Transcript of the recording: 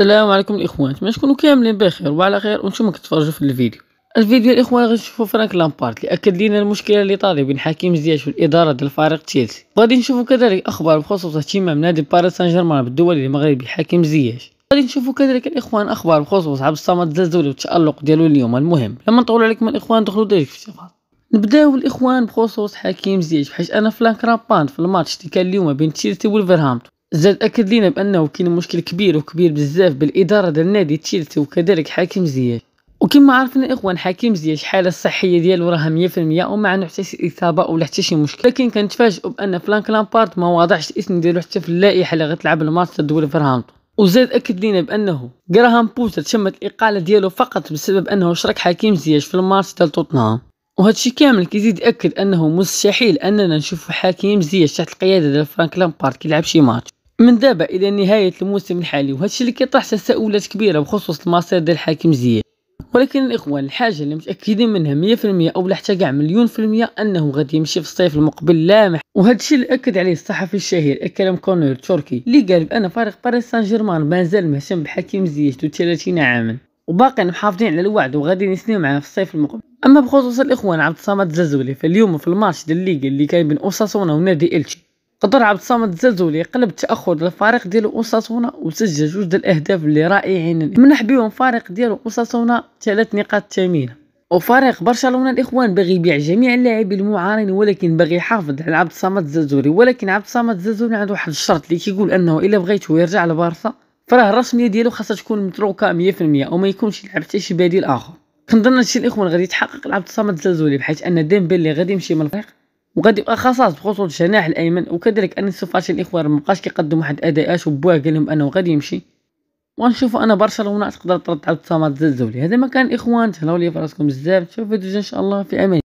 السلام عليكم الاخوان نتمنى تكونوا كاملين بخير وعلى خير وانتم كتفرجوا في الفيديو الفيديو الاخوان غادي نشوفوا فرانك لامبارت اللي اكد لينا المشكله اللي طاري بين حكيم زياش والاداره ديال فريق تشيلسي غادي نشوفوا كذلك اخبار بخصوص اهتمام نادي باريس سان جيرمان بالدولي المغربي حكيم زياش غادي نشوفوا كذلك الاخوان اخبار بخصوص عبد الصمد الزازولي والتالق ديالو اليوم المهم لما نطول عليكم الاخوان دخلوا ديريكت في التفاصيل نبداو الاخوان بخصوص حكيم زياش حيت انا فلانك رابان في الماتش اللي كان اليوم بين تشيلسي وولفرهامبتون زاد اكد لينا بانه كاين مشكل كبير وكبير بزاف بالاداره ديال نادي تشيلسي وكذلك حكيم زياش وكما عرفنا اخوان حكيم زياش الحاله الصحيه ديالو راها 100% وما عنده حتى شي اصابه ولا حتى شي مشكل لكن كنتفاجئوا بان فلانك لامبارد ما واضعش الاسم ديالو حتى في اللائحه اللي غتلعب الماتش ضد ولفرهامبتون وزاد اكد لينا بانه جراهام بوتر تمت الاقاله ديالو فقط بسبب انه شرك حكيم زياش في الماتش ديال توتنهام الشيء كامل كيزيد ياكد انه مستحيل اننا نشوفو حكيم زياش تحت القياده ديال فرانك لامبارت كيلعب شي ماتش من دابا الى نهايه الموسم الحالي وهذا الشيء اللي كيطرح تساؤلات كبيره بخصوص المصير ديال الحاكم زياد ولكن الاخوان الحاجه اللي متاكدين منها 100% او حتى كاع مليون في المية انه غادي يمشي في الصيف المقبل لامح وهذا الشيء اللي اكد عليه الصحفي الشهير اكرم كونور التركي اللي قال بان فريق باريس سان جيرمان مازال مهتم بحكيم زياش 30 عاما وباقي محافظين على الوعد وغادي يسنيو معاه في الصيف المقبل اما بخصوص الاخوان عبد الصمد الزلزولي فاليوم في الماتش ديال الليغا اللي كان بين اوساسونا ونادي التشي قدر عبد الصمد الزلزولي قلب التاخر للفريق ديالو اوساسونا وسجل جوج ديال الاهداف اللي رائعين منح بهم فريق ديالو اوساسونا ثلاث نقاط ثمينه وفريق برشلونه الاخوان باغي يبيع جميع اللاعبين المعارين ولكن باغي يحافظ على عبد الصمد الزلزولي ولكن عبد الصمد الزلزولي عنده واحد الشرط اللي كيقول انه الا بغيته يرجع لبارسا فراه الرسميه ديالو خاصها تكون متروكه 100% وما يكونش يلعب حتى شي بديل اخر كنظن هادشي الاخوان غادي يتحقق لعبد الصمد الزلزولي بحيث ان ديمبلي غادي يمشي من الفريق وغادي يبقى خصاص بخصوص الجناح الايمن وكذلك ان السفاش الاخوان مابقاش كيقدم واحد الاداءات وبواه قال لهم انه غادي يمشي ونشوفوا انا برشلونه تقدر ترد عاود صمد زلزولي هذا ما كان الاخوان تهلاو لي فراسكم بزاف تشوفوا ان شاء الله في امان